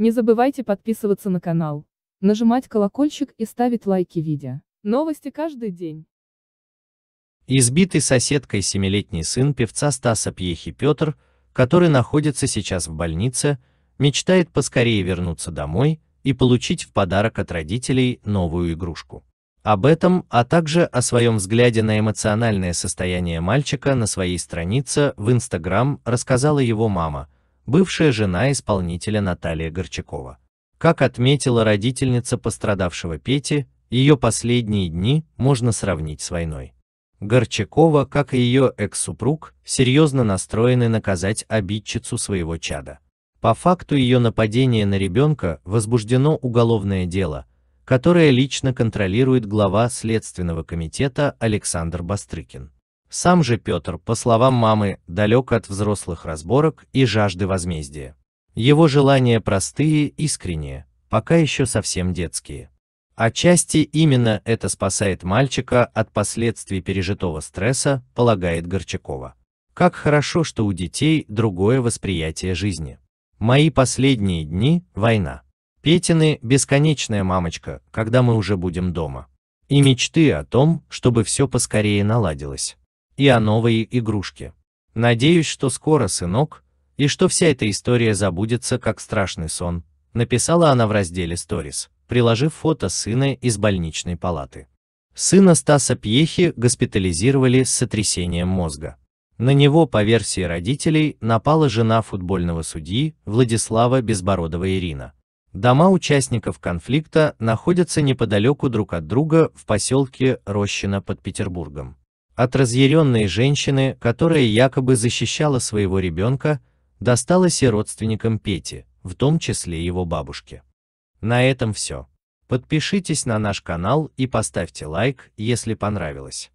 Не забывайте подписываться на канал, нажимать колокольчик и ставить лайки видео. Новости каждый день. Избитый соседкой семилетний сын певца Стаса Пьехи Петр, который находится сейчас в больнице, мечтает поскорее вернуться домой и получить в подарок от родителей новую игрушку. Об этом, а также о своем взгляде на эмоциональное состояние мальчика на своей странице в Instagram рассказала его мама – бывшая жена исполнителя Наталья Горчакова. Как отметила родительница пострадавшего Пети, ее последние дни можно сравнить с войной. Горчакова, как и ее экс-супруг, серьезно настроены наказать обидчицу своего чада. По факту ее нападения на ребенка возбуждено уголовное дело, которое лично контролирует глава Следственного комитета Александр Бастрыкин. Сам же Петр, по словам мамы, далек от взрослых разборок и жажды возмездия. Его желания простые, искренние, пока еще совсем детские. Отчасти именно это спасает мальчика от последствий пережитого стресса, полагает Горчакова. Как хорошо, что у детей другое восприятие жизни. Мои последние дни – война. Петины – бесконечная мамочка, когда мы уже будем дома. И мечты о том, чтобы все поскорее наладилось и о новой игрушке. Надеюсь, что скоро, сынок, и что вся эта история забудется как страшный сон, написала она в разделе Stories, приложив фото сына из больничной палаты. Сына Стаса Пьехи госпитализировали с сотрясением мозга. На него, по версии родителей, напала жена футбольного судьи Владислава Безбородова Ирина. Дома участников конфликта находятся неподалеку друг от друга в поселке Рощина под Петербургом. От разъяренной женщины, которая якобы защищала своего ребенка, досталось и родственникам Пети, в том числе его бабушке. На этом все. Подпишитесь на наш канал и поставьте лайк, если понравилось.